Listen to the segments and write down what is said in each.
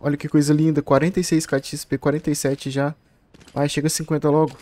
Olha que coisa linda. 46k de XP, 47 já. Vai, chega a 50 logo.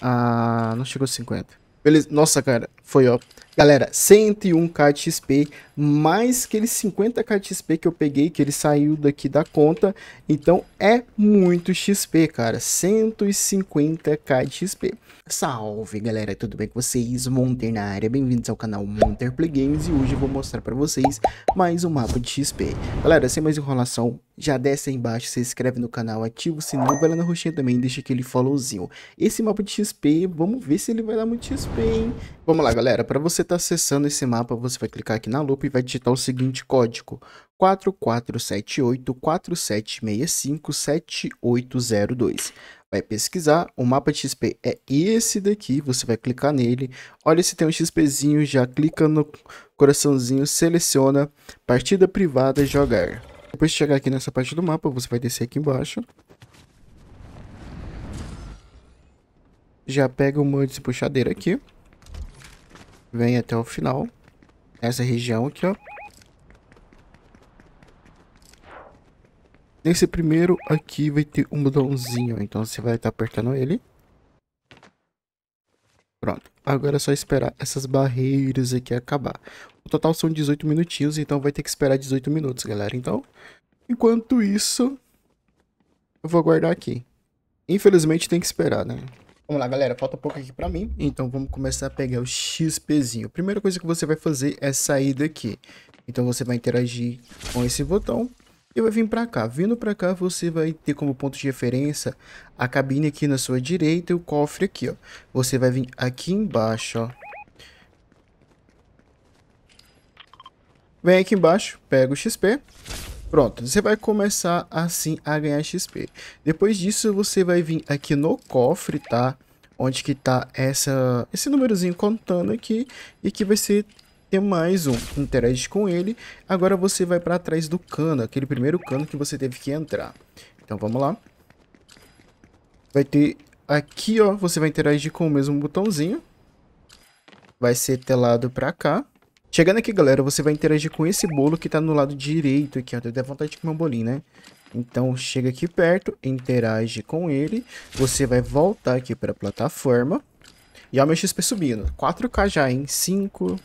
Ah, não chegou a 50. Beleza? Nossa, cara, foi ó. Galera, 101k de XP, mais aqueles 50k de XP que eu peguei, que ele saiu daqui da conta. Então é muito XP, cara. 150k de XP. Salve, galera, tudo bem com vocês? Monter na área, bem-vindos ao canal Monter Play Games. E hoje eu vou mostrar pra vocês mais um mapa de XP. Galera, sem mais enrolação, já desce aí embaixo, se inscreve no canal, ativa o sininho, vai lá na roxinha também deixa aquele followzinho. Esse mapa de XP, vamos ver se ele vai dar muito XP, hein? Vamos lá, galera. Para você estar tá acessando esse mapa, você vai clicar aqui na lupa e vai digitar o seguinte código. 4478-4765-7802. Vai pesquisar, o mapa de XP é esse daqui, você vai clicar nele. Olha se tem um XPzinho, já clica no coraçãozinho, seleciona, partida privada, jogar. Depois de chegar aqui nessa parte do mapa, você vai descer aqui embaixo. Já pega o molho de puxadeira aqui. Vem até o final. Nessa região aqui, ó. Nesse primeiro aqui vai ter um botãozinho, então você vai estar tá apertando ele. Pronto, agora é só esperar essas barreiras aqui acabar. O total são 18 minutinhos, então vai ter que esperar 18 minutos, galera. Então, enquanto isso, eu vou aguardar aqui. Infelizmente tem que esperar, né? Vamos lá, galera, falta pouco aqui pra mim. Então, vamos começar a pegar o XPzinho. A primeira coisa que você vai fazer é sair daqui. Então, você vai interagir com esse botão e vai vir pra cá. Vindo pra cá, você vai ter como ponto de referência a cabine aqui na sua direita e o cofre aqui, ó. Você vai vir aqui embaixo, ó. Vem aqui embaixo, pega o XP. Pronto, você vai começar assim a ganhar XP. Depois disso, você vai vir aqui no cofre, tá? Onde que tá essa, esse númerozinho contando aqui. E que vai ser ter mais um. Interage com ele. Agora você vai para trás do cano, aquele primeiro cano que você teve que entrar. Então vamos lá. Vai ter aqui, ó, você vai interagir com o mesmo botãozinho. Vai ser telado para cá. Chegando aqui, galera, você vai interagir com esse bolo que tá no lado direito aqui, ó. Deu vontade de comer um bolinho, né? Então, chega aqui perto, interage com ele. Você vai voltar aqui pra plataforma. E ó, meu XP subindo. 4K já, hein? 5...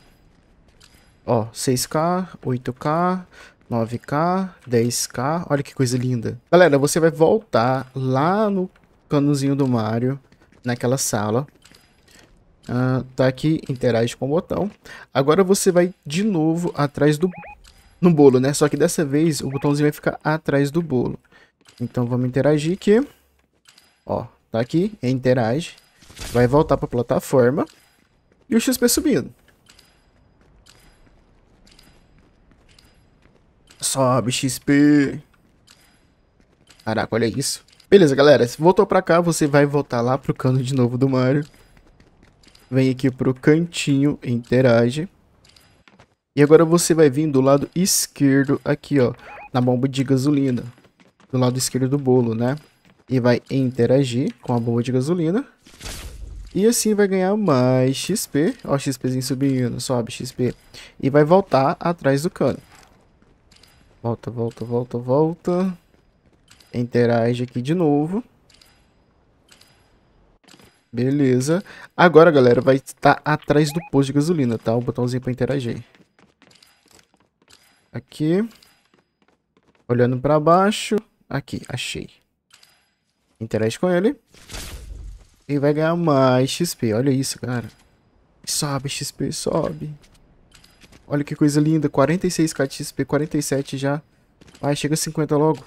Ó, 6K, 8K, 9K, 10K. Olha que coisa linda. Galera, você vai voltar lá no canozinho do Mario, naquela sala. Ah, tá aqui, interage com o botão. Agora você vai de novo atrás do no bolo, né? Só que dessa vez o botãozinho vai ficar atrás do bolo. Então vamos interagir aqui. Ó, tá aqui, interage. Vai voltar para a plataforma. E o XP subindo. Sobe, XP. Caraca, olha isso. Beleza, galera. Se voltou pra cá, você vai voltar lá pro cano de novo do Mario. Vem aqui pro cantinho, interage. E agora você vai vir do lado esquerdo aqui, ó, na bomba de gasolina. Do lado esquerdo do bolo, né? E vai interagir com a bomba de gasolina. E assim vai ganhar mais XP. Ó, XPzinho subindo, sobe XP. E vai voltar atrás do cano. Volta, volta, volta, volta. Interage aqui de novo. Beleza. Agora, galera, vai estar tá atrás do posto de gasolina, tá? O botãozinho para interagir. Aqui. Olhando para baixo. Aqui, achei. Interage com ele. E vai ganhar mais XP. Olha isso, cara. Sobe, XP, sobe. Olha que coisa linda. 46k de XP, 47 já. Vai, chega a 50 logo.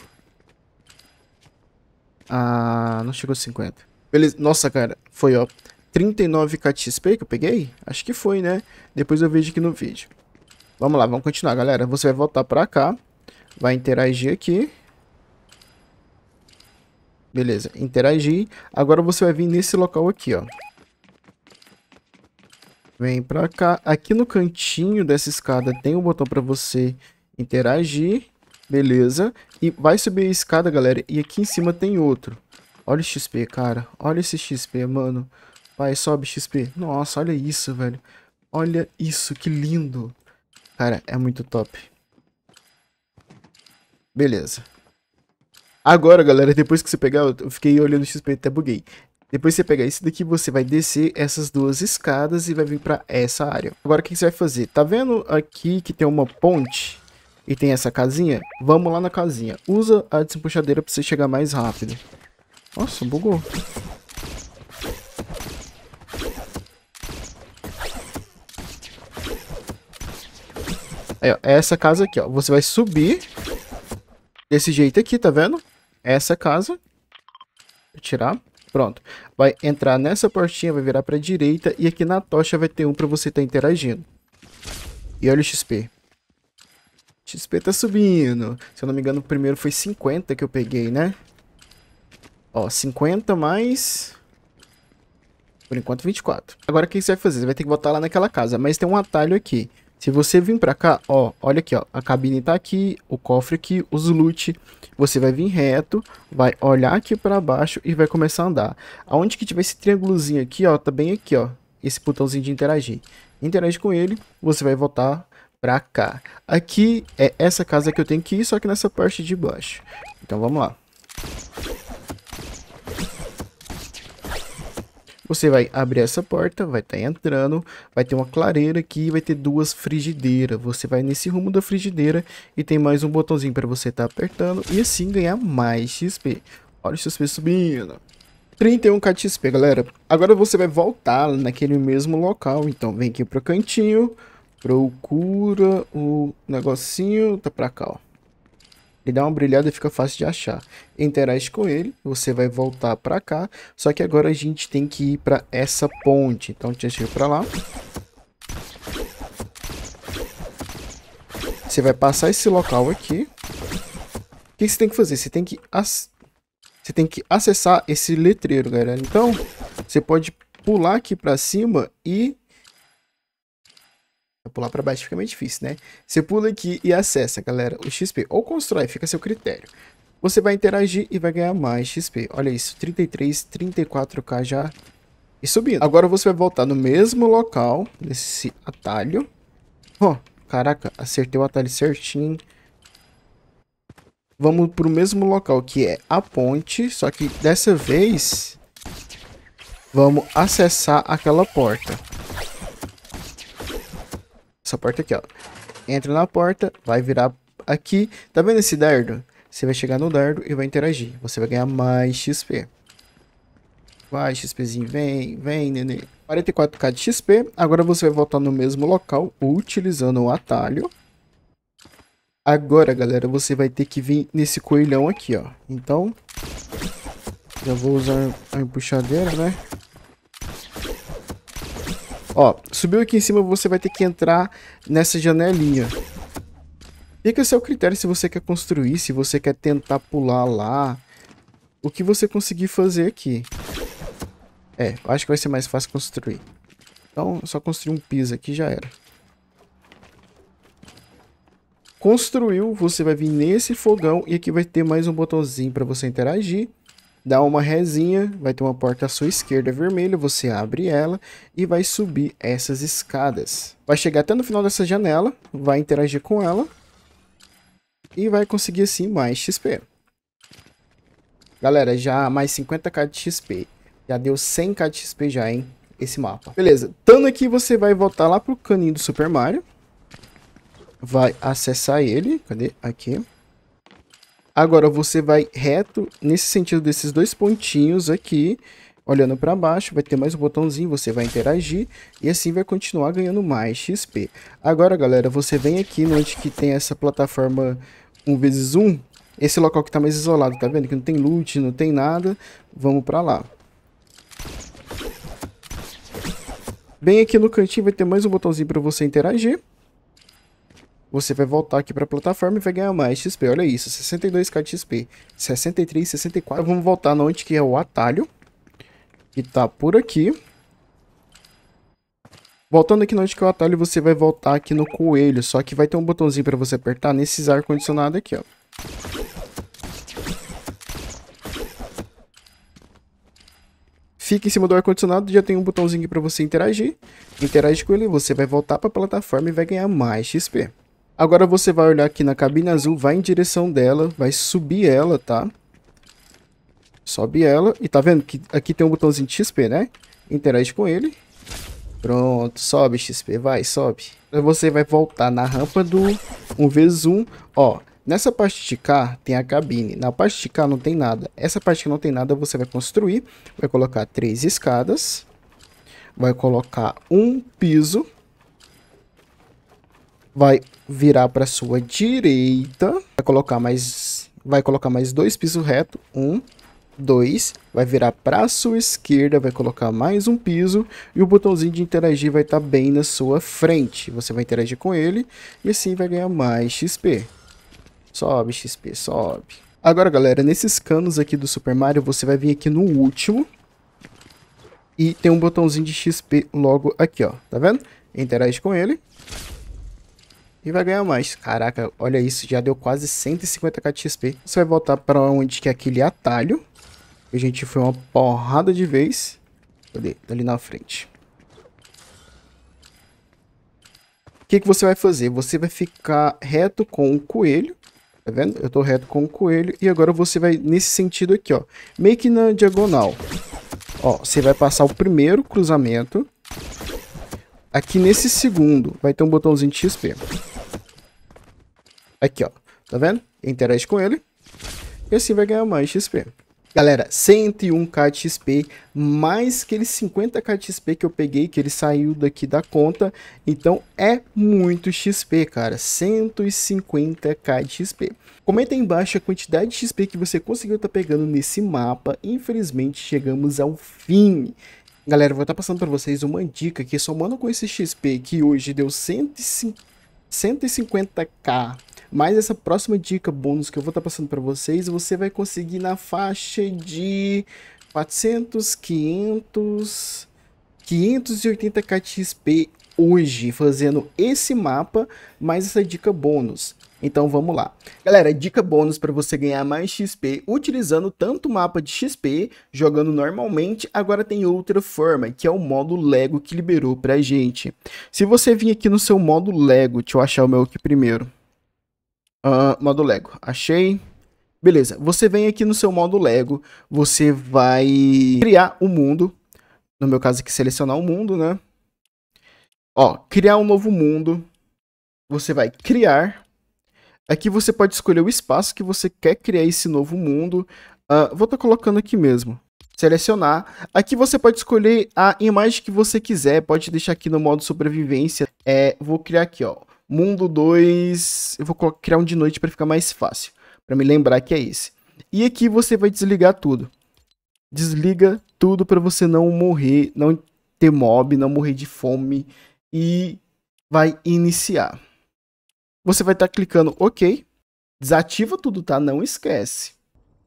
Ah, não chegou a 50. Beleza. Nossa, cara. Foi, ó. 39k XP que eu peguei? Acho que foi, né? Depois eu vejo aqui no vídeo. Vamos lá, vamos continuar, galera. Você vai voltar pra cá. Vai interagir aqui. Beleza, interagir. Agora você vai vir nesse local aqui, ó. Vem pra cá. Aqui no cantinho dessa escada tem um botão pra você interagir. Beleza. E vai subir a escada, galera. E aqui em cima tem outro. Olha o XP, cara. Olha esse XP, mano. Vai, sobe XP. Nossa, olha isso, velho. Olha isso, que lindo. Cara, é muito top. Beleza. Agora, galera, depois que você pegar... Eu fiquei olhando o XP até buguei. Depois que você pegar esse daqui, você vai descer essas duas escadas e vai vir para essa área. Agora, o que você vai fazer? Tá vendo aqui que tem uma ponte e tem essa casinha? Vamos lá na casinha. Usa a desempuxadeira para você chegar mais rápido. Nossa, bugou. Aí, ó, é essa casa aqui, ó. Você vai subir desse jeito aqui, tá vendo? Essa casa. Vou tirar. Pronto. Vai entrar nessa portinha, vai virar pra direita. E aqui na tocha vai ter um pra você estar tá interagindo. E olha o XP. XP tá subindo. Se eu não me engano, o primeiro foi 50 que eu peguei, né? Ó, 50 mais... Por enquanto, 24. Agora, o que você vai fazer? Você vai ter que botar lá naquela casa. Mas tem um atalho aqui. Se você vir pra cá, ó, olha aqui, ó. A cabine tá aqui, o cofre aqui, os loot. Você vai vir reto, vai olhar aqui pra baixo e vai começar a andar. Aonde que tiver esse triângulozinho aqui, ó, tá bem aqui, ó. Esse botãozinho de interagir. Interage com ele, você vai voltar pra cá. Aqui é essa casa que eu tenho que ir, só que nessa parte de baixo. Então, vamos lá. Você vai abrir essa porta, vai estar tá entrando, vai ter uma clareira aqui, vai ter duas frigideiras. Você vai nesse rumo da frigideira e tem mais um botãozinho para você estar tá apertando e assim ganhar mais XP. Olha o XP subindo. 31k de XP, galera. Agora você vai voltar naquele mesmo local. Então vem aqui para o cantinho, procura o negocinho, tá para cá, ó. Ele dá uma brilhada e fica fácil de achar. Interage com ele, você vai voltar para cá, só que agora a gente tem que ir para essa ponte. Então deixa eu ir para lá. Você vai passar esse local aqui. O que você tem que fazer? Você tem que, você tem que acessar esse letreiro, galera. Então, você pode pular aqui para cima e pular para baixo fica meio difícil, né? Você pula aqui e acessa, galera, o XP. Ou constrói, fica a seu critério. Você vai interagir e vai ganhar mais XP. Olha isso, 33, 34k já e subindo. Agora você vai voltar no mesmo local, nesse atalho. Ó, oh, caraca, acertei o atalho certinho. Vamos pro mesmo local que é a ponte, só que dessa vez vamos acessar aquela porta. Essa porta aqui, ó. Entra na porta, vai virar aqui. Tá vendo esse dardo? Você vai chegar no dardo e vai interagir. Você vai ganhar mais XP. Vai, XPzinho, vem, vem, nenê. 44k de XP. Agora você vai voltar no mesmo local, utilizando o atalho. Agora, galera, você vai ter que vir nesse coelhão aqui, ó. Então, já vou usar a empuxadeira, né? Ó, subiu aqui em cima, você vai ter que entrar nessa janelinha. Fica a seu critério se você quer construir, se você quer tentar pular lá. O que você conseguir fazer aqui. É, acho que vai ser mais fácil construir. Então, só construir um piso aqui já era. Construiu, você vai vir nesse fogão e aqui vai ter mais um botãozinho para você interagir dá uma resinha, vai ter uma porta à sua esquerda vermelha, você abre ela e vai subir essas escadas. Vai chegar até no final dessa janela, vai interagir com ela e vai conseguir assim mais XP. Galera, já mais 50k de XP. Já deu 100k de XP já, hein? Esse mapa. Beleza, estando aqui você vai voltar lá pro caninho do Super Mario. Vai acessar ele. Cadê? Aqui. Agora você vai reto nesse sentido desses dois pontinhos aqui, olhando para baixo, vai ter mais um botãozinho, você vai interagir e assim vai continuar ganhando mais XP. Agora, galera, você vem aqui no onde que tem essa plataforma 1x1, esse local que está mais isolado, tá vendo? Que não tem loot, não tem nada, vamos para lá. Bem aqui no cantinho vai ter mais um botãozinho para você interagir você vai voltar aqui para a plataforma e vai ganhar mais XP. Olha isso, 62k de XP, 63, 64. Vamos voltar na onde que é o atalho, que tá por aqui. Voltando aqui na onde que é o atalho, você vai voltar aqui no coelho, só que vai ter um botãozinho para você apertar nesses ar-condicionado aqui, ó. fica em cima do ar-condicionado, já tem um botãozinho para você interagir. Interage com ele, você vai voltar para a plataforma e vai ganhar mais XP. Agora você vai olhar aqui na cabine azul, vai em direção dela, vai subir ela, tá? Sobe ela. E tá vendo que aqui tem um botãozinho de XP, né? Interage com ele. Pronto, sobe XP, vai, sobe. Você vai voltar na rampa do 1x1. Ó, nessa parte de cá tem a cabine. Na parte de cá não tem nada. Essa parte que não tem nada você vai construir. Vai colocar três escadas. Vai colocar um piso vai virar para sua direita, vai colocar mais vai colocar mais dois pisos reto, um, dois, vai virar para sua esquerda, vai colocar mais um piso e o botãozinho de interagir vai estar tá bem na sua frente. Você vai interagir com ele e assim vai ganhar mais XP. Sobe XP, sobe. Agora, galera, nesses canos aqui do Super Mario, você vai vir aqui no último e tem um botãozinho de XP logo aqui, ó. Tá vendo? Interage com ele e vai ganhar mais. Caraca, olha isso, já deu quase 150k de XP. Você vai voltar pra onde que é aquele atalho. a gente foi uma porrada de vez. Cadê? Tá ali na frente. O que, que você vai fazer? Você vai ficar reto com o coelho. Tá vendo? Eu tô reto com o coelho. E agora você vai nesse sentido aqui, ó. Meio que na diagonal. Ó, você vai passar o primeiro cruzamento. Aqui nesse segundo vai ter um botãozinho de XP. Aqui, ó. Tá vendo? Interage com ele. E assim vai ganhar mais XP. Galera, 101k de XP, mais que aqueles 50k de XP que eu peguei, que ele saiu daqui da conta. Então é muito XP, cara. 150k de XP. Comenta aí embaixo a quantidade de XP que você conseguiu estar tá pegando nesse mapa. Infelizmente, chegamos ao fim. Galera, vou estar tá passando para vocês uma dica que somando com esse XP que hoje deu 150, 150k mas essa próxima dica bônus que eu vou estar tá passando para vocês, você vai conseguir na faixa de 400, 500, 580k XP hoje, fazendo esse mapa, mais essa dica bônus. Então vamos lá. Galera, dica bônus para você ganhar mais XP utilizando tanto o mapa de XP, jogando normalmente, agora tem outra forma, que é o modo Lego que liberou pra gente. Se você vir aqui no seu modo Lego, deixa eu achar o meu aqui primeiro. Uh, modo Lego. Achei. Beleza. Você vem aqui no seu modo Lego. Você vai criar o um mundo. No meu caso aqui, selecionar o um mundo, né? Ó, criar um novo mundo. Você vai criar. Aqui você pode escolher o espaço que você quer criar esse novo mundo. Uh, vou estar tá colocando aqui mesmo. Selecionar. Aqui você pode escolher a imagem que você quiser. Pode deixar aqui no modo sobrevivência. É, vou criar aqui, ó Mundo 2, eu vou criar um de noite para ficar mais fácil, para me lembrar que é esse. E aqui você vai desligar tudo. Desliga tudo para você não morrer, não ter mob, não morrer de fome e vai iniciar. Você vai estar tá clicando OK. Desativa tudo, tá? Não esquece.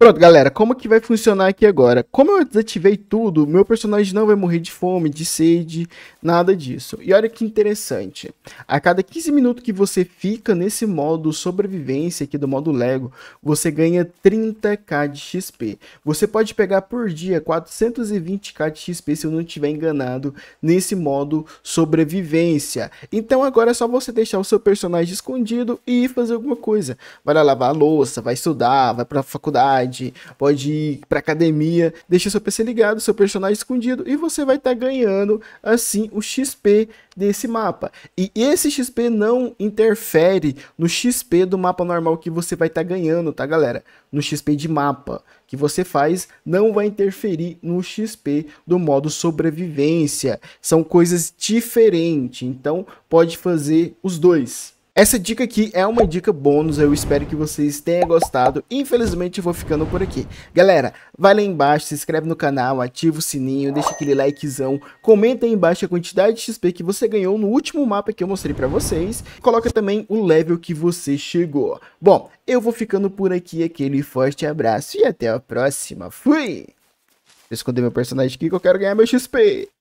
Pronto, galera, como que vai funcionar aqui agora? Como eu desativei tudo, meu personagem não vai morrer de fome, de sede, nada disso. E olha que interessante, a cada 15 minutos que você fica nesse modo sobrevivência aqui do modo Lego, você ganha 30k de XP. Você pode pegar por dia 420k de XP, se eu não estiver enganado, nesse modo sobrevivência. Então agora é só você deixar o seu personagem escondido e fazer alguma coisa. Vai lá lavar a louça, vai estudar, vai pra faculdade, cidade, pode ir para academia, deixa seu PC ligado, seu personagem escondido e você vai estar tá ganhando assim o XP desse mapa. E esse XP não interfere no XP do mapa normal que você vai estar tá ganhando, tá galera? No XP de mapa que você faz não vai interferir no XP do modo sobrevivência. São coisas diferentes, então pode fazer os dois. Essa dica aqui é uma dica bônus, eu espero que vocês tenham gostado. Infelizmente eu vou ficando por aqui. Galera, vai lá embaixo, se inscreve no canal, ativa o sininho, deixa aquele likezão, comenta aí embaixo a quantidade de XP que você ganhou no último mapa que eu mostrei pra vocês, coloca também o level que você chegou. Bom, eu vou ficando por aqui, aquele forte abraço e até a próxima. Fui! Vou esconder meu personagem aqui que eu quero ganhar meu XP.